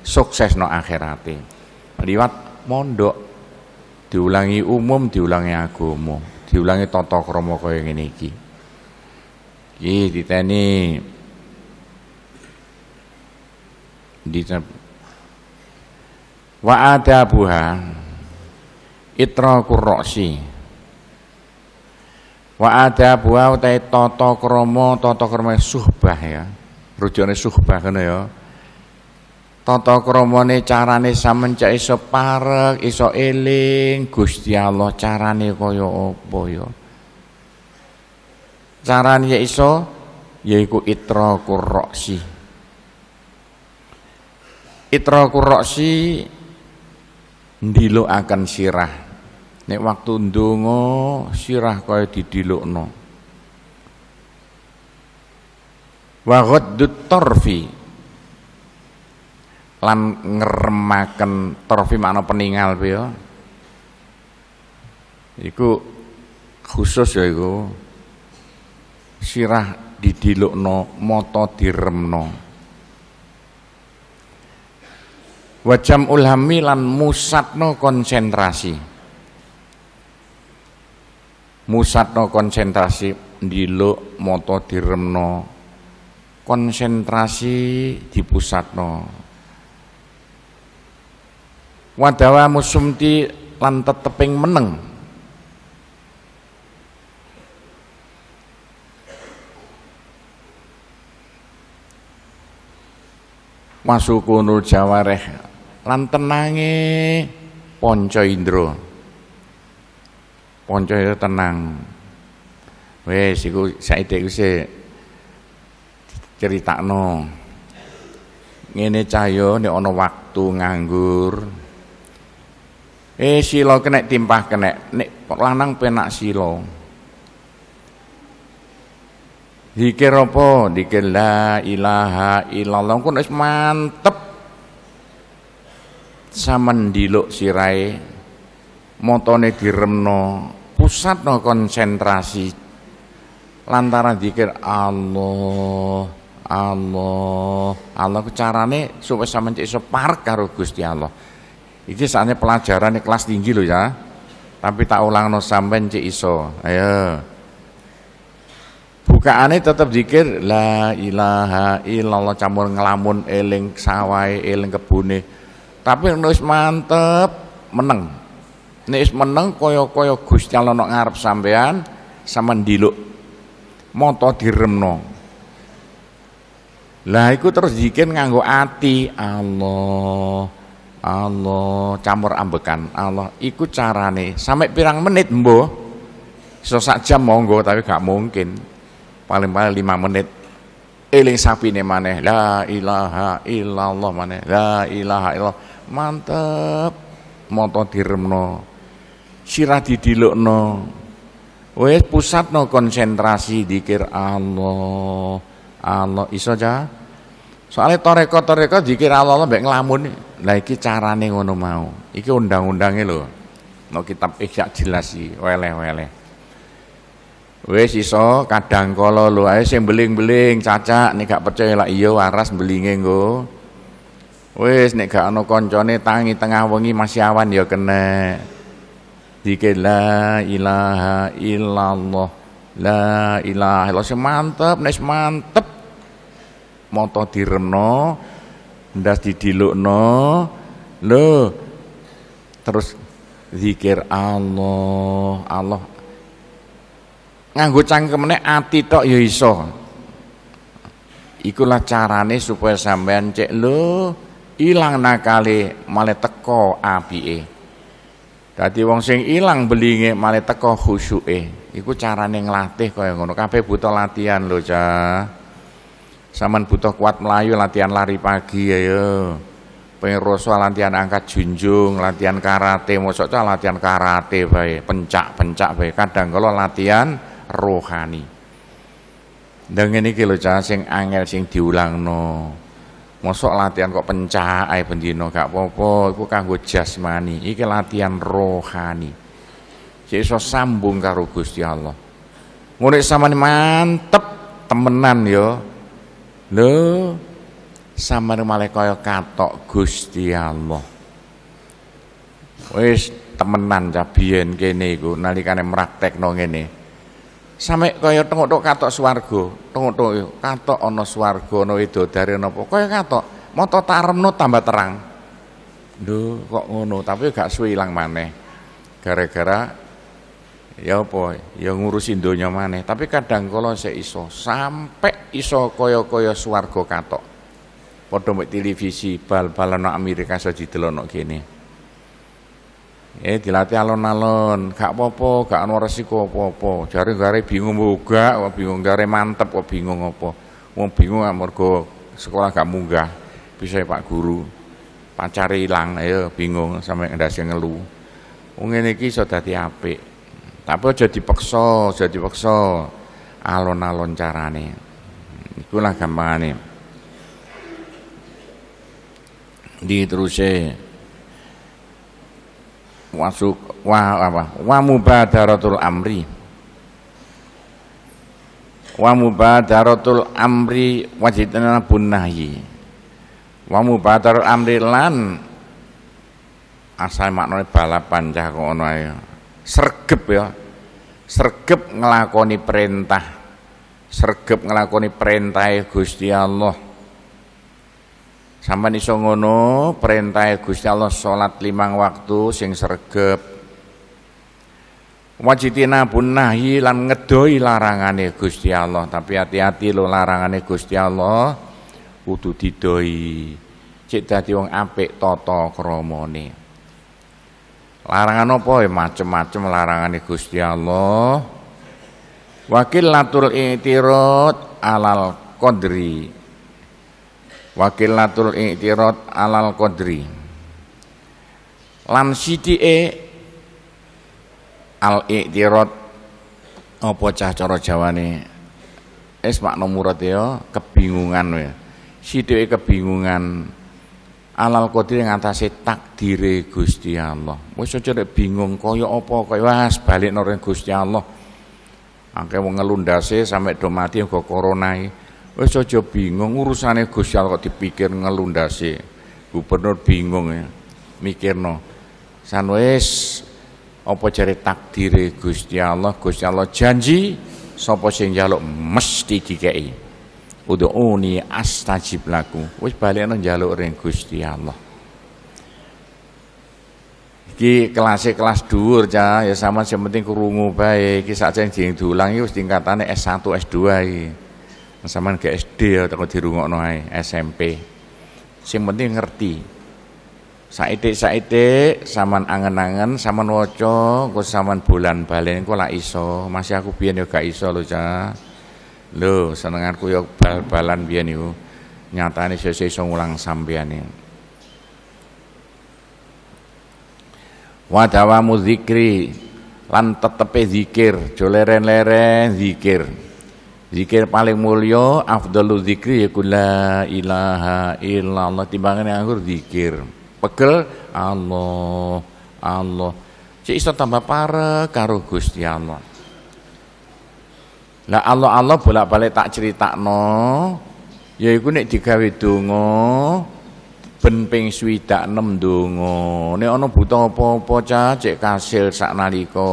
sukses no akhirate. Liwat mondok diulangi umum diulangi agomo diulangi tata krama kaya ki iki iki diteni ditab wa ada buha itra ra'si wa ada adabuha utahe toto kromo toto kromo suhbah ya rujuknya suhbah ngono ya Toto kromone carane sampean cek iso parek iso eling Gusti Allah carane koyo apa ya carane ya iso yaiku kuroksi itro kuroksi kurroksi akan sirah nek waktu ndungo sirah kaya no wa dutorfi tarfi lan ngeremaken trofi makna peningal piye iku khusus ya iku sirah didilukno mata diremno wajam ulhami lan musatno konsentrasi musatno konsentrasi diluk moto diremno konsentrasi dipusatno wadawa musumti lan teteping meneng wasukunul jawareh lan tenange Indro ponco itu tenang wis iku saiki iku sik critakno ngene cahya nek ana waktu nganggur Eh silo kena timpah kena nek lanang penak silo. Dikir apa? Dikir la ilaha illallah kun wis mantep. Saman diluk sirae. Motone diremno, no konsentrasi. Lantaran dikir Allah, Allah, Allah ku carane supaya sampeyan iso parek karo Gusti Allah. Ini saatnya pelajaran kelas tinggi loh ya. Tapi tak ulang no sampean cek iso. Ayo. Bukaane tetap zikir la ilaha illallah campur ngelamun eling sawai eling kebune. Tapi nulis mantep meneng. nih meneng koyo koyo Gusti Allah no ngarep sampean sama ndiluk. Moto diremno. Lah iku terus zikir nganggo ati Allah. Allah campur ambekan Allah iku carane sampai pirang menit mbok sesak jam monggo tapi gak mungkin paling-paling lima menit eling sapi nih mana? la ilaha illallah mana? la ilaha illallah mantep moto diremno sirah didilukno pusat no konsentrasi dikir Allah Allah iso cah soalnya toreko-toreko zikir Allah beng lamun, Lah iki carane ngono mau. Iki undang undangnya lo No kitab Ihya eh, jelas sih weleh-weleh. wes iso kadang kala lo ae sing beling-beling cacak nek gak percaya lak iya waras belinge nggo. wes nek gak ana kancane tangi tengah wengi masih awan ya kena. Dikir la ilaha illallah. La ilaha illallah. Semantep, nes mantep mata diremno, ndas didilukno, lho terus zikir Allah, Allah nganggo cangkemene ati tok ya iso. Ikulah carane supaya sampean cek lho ilang nakale male teko e. Dadi wong sing ilang belinge male teko khusyuke. Iku carane nglatih kaya ngono. Kabeh butuh latihan lho, Cah. Saman butuh kuat melayu latihan lari pagi ayo. Ya, ya. Pengen roso latihan angkat junjung, latihan karate, mosok cah latihan karate bae, pencak-pencak bae. Kadang kalau latihan rohani. Dan ini lho cah sing angel sing no Mosok latihan kok pencak ae bendino gak popo, apa iku kanggo jasmani. Iki latihan rohani. Jadi iso sambung karo Gusti Allah. Ngono sampean mantep temenan yo. Ya. Lho, samar malih kaya katok Gusti Allah. Wis temenan cah biyen kene iku nalikane mraktekno ngene. Sampe kaya tengok-tengok katok swarga, tengok-tengok katok ana swarga, ana widodari napa kaya katok. Mata taremno tambah terang. Lho, kok ngono, tapi gak suwe ilang maneh. Gara-gara ya apa ya ngurusin donya maneh tapi kadang kala sik iso sampai iso kaya-kaya swarga katok padha mek televisi bal-balan Amerika saja didelok kene eh dilatih alon-alon gak apa-apa gak ana resiko apa-apa jare gare bingung munggah kok bingung gare mantep kok bingung apa wong bingung amarga sekolah gak munggah bisa ya Pak guru pacar hilang ayo bingung sampe ngendasi ngeluh wong ngene iki iso dadi apik tapi aja dipaksa, aja dipaksa Alon-alon carane. Ikulah gampangane. teruse wasuk wa apa wa mubadaratul amri wa mubadaratul amri wajitana bunahi. wa mubadaratul amri lan asal maknane balapan cah kono ae sergep ya sergep ngelakoni perintah sergep ngelakoni perintah Gusti Allah sama iso ngono perintah Gusti Allah sholat limang waktu sing sergep wajitina nahi lan ngedoi larangane Gusti Allah tapi hati-hati lo larangane Gusti Allah kudu didoi cek dadi wong apik tata kromone Larangan apa ya macem-macem larangan Gusti Allah. Wakil latul i'tirad alal kodri Wakil latul i'tirad alal kodri Lan e al i'tirad apa cah cara Jawane? Es makna murad ya kebingungan ya. e kebingungan alal qadir ing atase takdire Gusti Allah. Wis aja nek bingung kaya apa kaya wis balik nang Gusti Allah. Angke wong ngelundase sampe do mati uga corona iki. Wis aja bingung urusane Gusti Allah kok dipikir ngelundase. Gubernur bingung ya. Mikirno. San wis apa jare takdire Gusti Allah, Gusti Allah janji sapa sing njaluk mesti dikeki udah ud'uni astajib laku wis balekno jaluk ring Gusti Allah iki kelas kelas dhuwur cah ya sama sing penting krungu bae iki yang yang diulang iki wis tingkatane S1 S2 iki nah, sampean ke SD ya di dirungokno ae SMP sing penting ngerti saite saite, saman angen-angen saman waca kok saman bulan balen kok lak iso masih aku biyen yo ya iso lho cah Lho, senenganku ya bal-balan biar nih Nyatane sesuk iso ngulang sampeyan Wa dawamu zikri lan tetepe zikir, joleren leren zikir. Zikir paling mulio afdalu zikri ya kula ilaha illallah timbangan yang anggur zikir. Pegel Allah Allah. cik iso tambah pare karo Gusti Allah. Lah Allah Allah bolak-balik tak cerita ya yaiku nek digawe dongo, ben ping swidak dongo, donga. Nek ana buta apa-apa cacik kasil saknalika.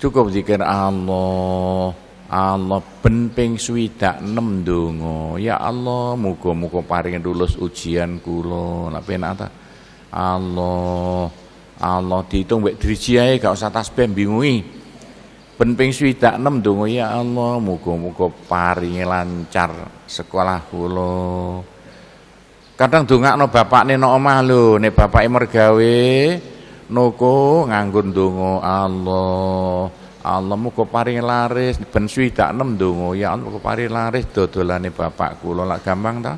Cukup zikir Allah. Allah ben ping swidak dongo, Ya Allah, muga-muga paring lulus ujian kula. Lah penak ta. Allah. Allah dihitung wek driji ae gak usah tasbih bingungi. Ben ping swidak enam donga ya Allah muga-muga paringi lancar sekolah kula. Kadang dongakno bapakne nek omah lho, nek bapake mergawe noko nganggo donga Allah. Allah muga paringi laris ben swidak enam donga ya Allah muga paringi laris dodolane bapak kula lak gampang ta.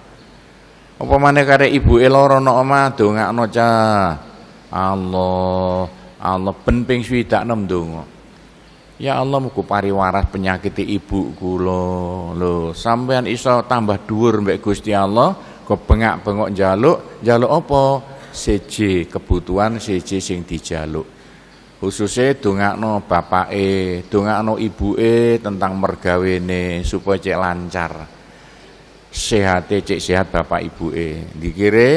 Apa maneh kare ibuke lara nek omah dongakno cah. Allah Allah ben ping swidak enam donga. Ya Allah muku pariwaras penyakiti ibu kula. lo sampean iso tambah dhuwur mbek Gusti Allah, kok bengak-bengok njaluk, njaluk apa? Siji kebutuhan siji sing dijaluk. Khususe dongakno bapake, dongakno ibuke tentang mergawene supaya cek lancar. sehat cek sehat bapak ibuke. Dikire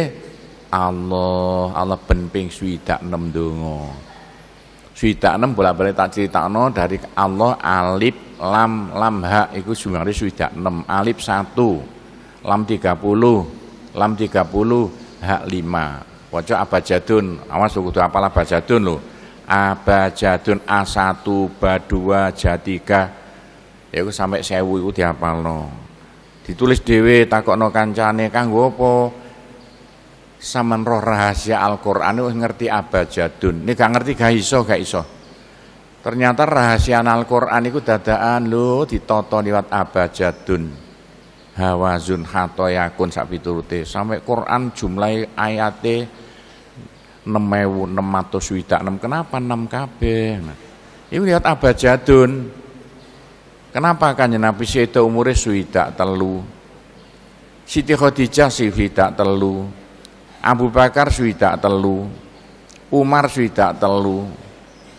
Allah, Allah ben ping swidak dongo. Fitak enam boleh balik tak cerita no dari Allah alif lam lam ha ikut sumari sudah enam alif satu lam tiga puluh lam tiga puluh hak lima wajah abajadun awas suku tuh apalah abajadun lo abajadun a satu b dua j tiga ya aku sampai sewu itu diapal no ditulis dewi takok no kancane kang gue saman roh rahasia Al-Qur'an itu ngerti jadun. ini gak ngerti gak iso, gak iso. Ternyata rahasia Al-Qur'an itu dadaan lho ditoto liwat jadun. Hawazun hatoyakun sak piturute. Sampai Quran jumlah ayate 6656. Kenapa 6 kabeh? Nah, ini lihat jadun. Kenapa kan Nabi itu umurnya suwidak telu? Siti Khadijah swidak telu. Abu Bakar swidak telu Umar swidak telu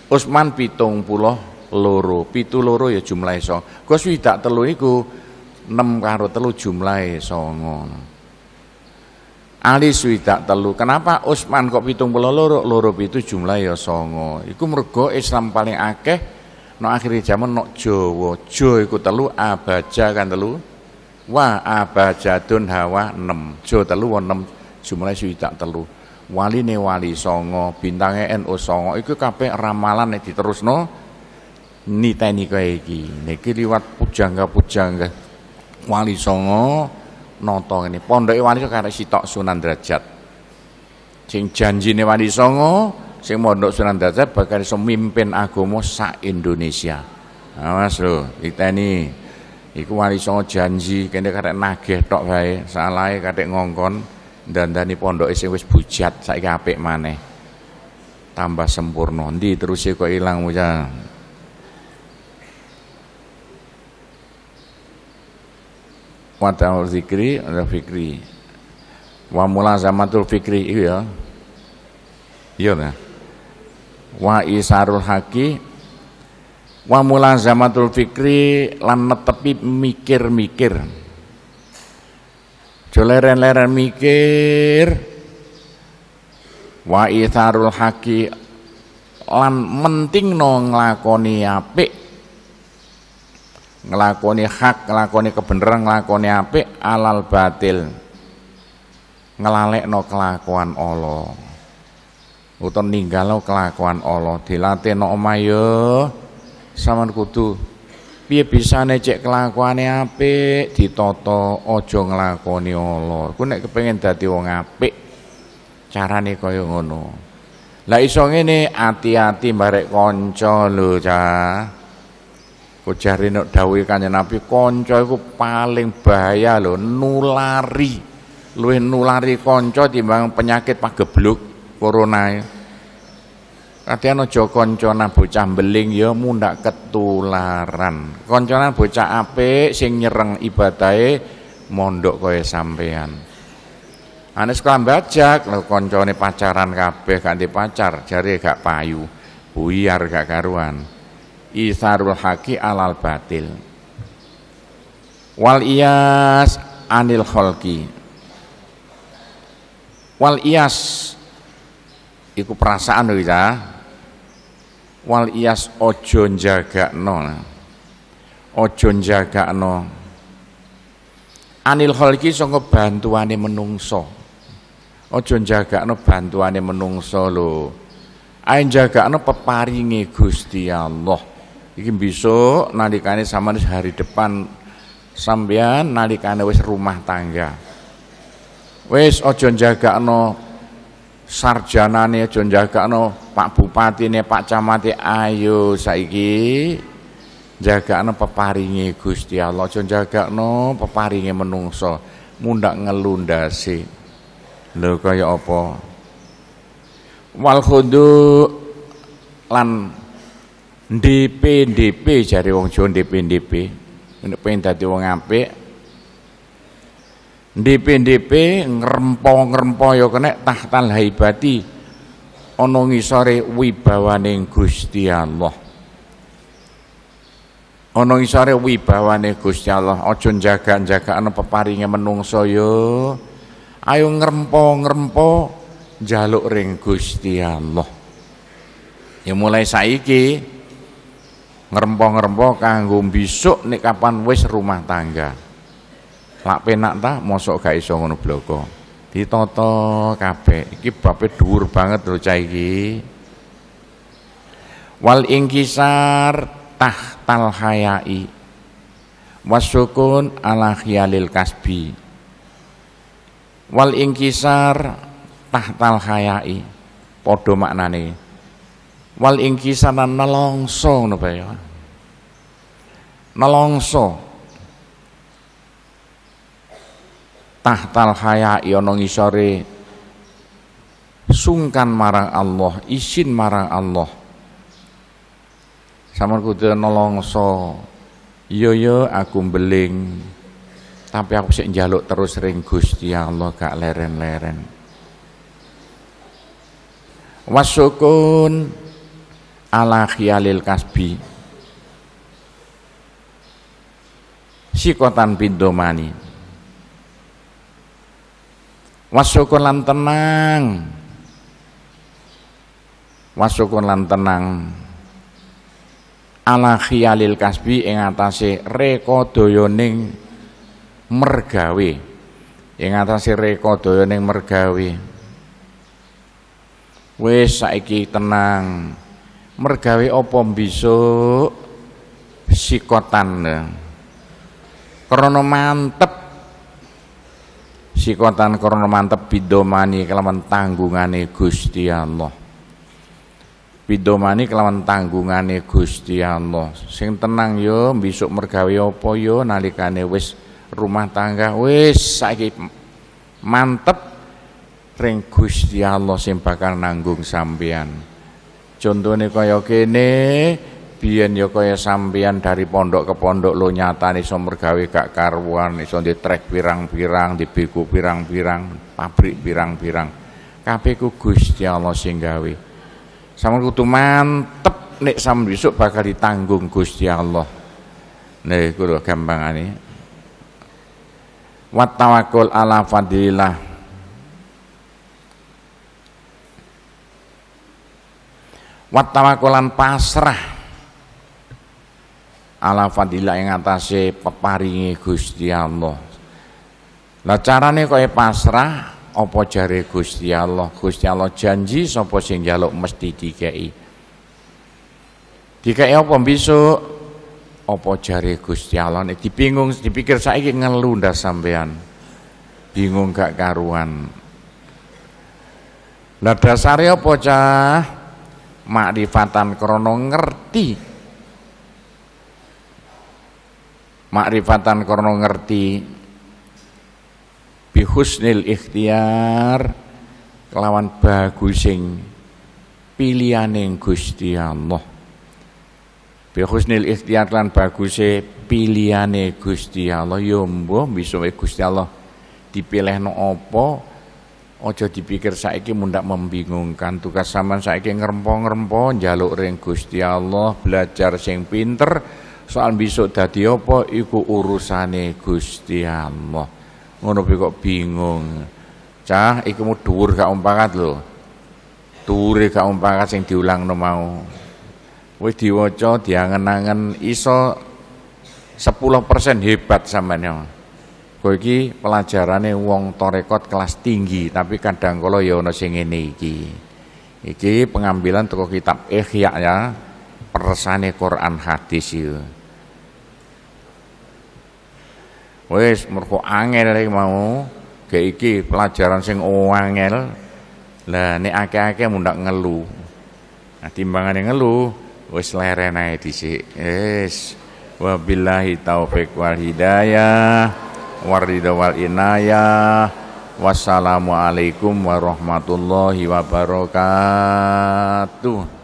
Usman pitung puluh loro pitu loro ya jumlah so gue swidak telu iku enam karo telu jumlah songo Ali swidak telu kenapa Usman kok pitung puluh loro loro pitu jumlah ya songo iku mergo Islam paling akeh no akhir zaman no Jawa Jawa iku telu abaja kan telu wah abajadun hawa enam Jawa telu enam jumlahnya swidak telu ne wali songo bintangnya NU songo itu kape ramalan nek diterusno niteni kaya iki niki liwat pujangga-pujangga wali songo nonton ini Pondok wali itu karek Tok Sunan Derajat janji nih wali songo sing mondok Sunan Derajat bakal iso mimpin agama sak Indonesia awas lho ini iku wali songo janji kene karek nageh tok wae salah karek ngongkon dandani pondok sing wis bujat saya apik maneh tambah sempurna ndi terus e kok ilang ya wa ta'al zikri ada fikri wa mulazamatul fikri itu ya iya nah wa isarul haki wa mulazamatul fikri lan netepi mikir-mikir Joleren-leren mikir wa itharul haqi lan nong nglakoni apik ngelakoni hak ngelakoni kebenaran ngelakoni apik alal batil no kelakuan Allah ninggal no kelakuan Allah dilatih no omayo saman kudu piye bisane cek kelakuane apik ditoto aja nglakoni Allah ku nek kepengin dadi wong apik carane kaya ngono lah iso ngene ati-ati barek kanca lho cah Kujari nek dawuh Kanjeng Nabi konco itu paling bahaya loh nulari. Luwih nulari konco timbang penyakit gebluk corona. ya Kadyan aja konconan bocah beling ya munda ketularan. Konconan bocah ape sing nyereng ibadahe mondok kowe sampean. Anes kelam bajak lo kancane pacaran kape ganti pacar jari gak payu. Buyar gak karuan. Isarul haki alal batil. Wal ias anil Holki. Wal ias iku perasaan lho kita wal ias ojo njagakno ojo njagakno anil kholqi saka bantuane menungso ojo njagakno bantuane menungso lho ae njagakno peparinge Gusti Allah iki besok nalikane sama hari depan sampean nalikane wis rumah tangga wis ojo njagakno sarjanane aja jagakno Pak nih Pak Camati ayo saiki jagakno peparinge Gusti Allah aja jagakno peparinge menungso mundak ngelundasi lho kaya apa wal khudu lan DP DP jare wong Jawa DP DP nek pengen dadi wong apik DP-DP e ngerempong yo ya kena tahtal haibati sore ngisore wibawane Gusti Allah. sore ngisore wibawane Gusti Allah, aja jaga-jagakan peparinge menungso yo ya. Ayo ngrempo-ngrempo jaluk ring Gusti Allah. Ya mulai saiki ngerempong ngrempo kanggo besok nek kapan wis rumah tangga. Lak penak ta mosok gak iso ngono bloko. Ditoto kabeh. Iki bape dhuwur banget lho cah iki. Wal ingkisar tahtal hayai. Wasukun ala khialil kasbi. Wal ingkisar tahtal hayai. Padha maknane. Wal ingkisanan nalongso ngono bae. nalongso tahtal haya ana iya ngisore sungkan marang Allah isin marang Allah sama kudu nolongso yo iya, yo iya, aku beling tapi aku sih njaluk terus ring Gusti Allah gak leren-leren wasukun ala khialil kasbi sikotan pindomani wasukun lan tenang wasukun lan tenang ala khiyalil kasbi ing atase reka dayaning mergawe ing atase reka dayaning mergawe wis saiki tenang mergawe apa besok sikotan krana mantep sikotan korona mantep pidomani kelawan tanggungane Gusti Allah pidomani kelawan tanggungane Gusti Allah sing tenang yo besok mergawe apa yo nalikane wis rumah tangga wis saiki mantep ring Gusti Allah sing bakal nanggung sampean contone kaya kene biyen ya kaya sampeyan dari pondok ke pondok lo nyatane iso mergawe gak karuan iso di trek pirang-pirang di beku pirang-pirang pabrik pirang-pirang kabeh ku Gusti Allah sing gawe sampeyan kudu mantep nek sampeyan besok bakal ditanggung Gusti Allah nih kudu gampangane wa tawakkul ala fadilah. wattawakulan pasrah ala fadilah yang atasnya peparingi Gusti Allah. Lah carane kowe pasrah apa jari Gusti Allah? Gusti Allah janji sapa sing njaluk mesti dikei. Dikei apa besok? Apa jare Gusti Allah nek dibingung dipikir saiki ngelu ndas sampean. Bingung gak karuan. Lah dasare apa cah? Makrifatan krana ngerti makrifatan karena ngerti bihusnil ikhtiar kelawan bagusing pilihaning Gusti Allah bihusnil ikhtiar lan baguse pilihane Gusti Allah yo ya mbuh bisa Gusti Allah dipilihno apa ojo dipikir saiki munda membingungkan tugas saman saiki ngrempo rempong jaluk ring Gusti Allah belajar sing pinter soal besok dadi apa iku urusane Gusti Allah ngono kok bingung cah iku mu dhuwur gak umpakat lho dhuwure gak umpakat sing no mau wis diwaca diangen-angen iso 10% hebat sampeyan ya. kowe iki pelajarane wong torekot kelas tinggi tapi kadang kala ya ana sing ngene iki iki pengambilan toko kitab Ihya ya persane Quran hadis itu ya. wis mergo angel iki mau keiki iki pelajaran sing angel lah nek akeh-akeh mundak ngeluh. nah timbangan timbangane wes wis leren ae dhisik wis wabillahi taufik wal hidayah waridha wal inayah wassalamualaikum warahmatullahi wabarakatuh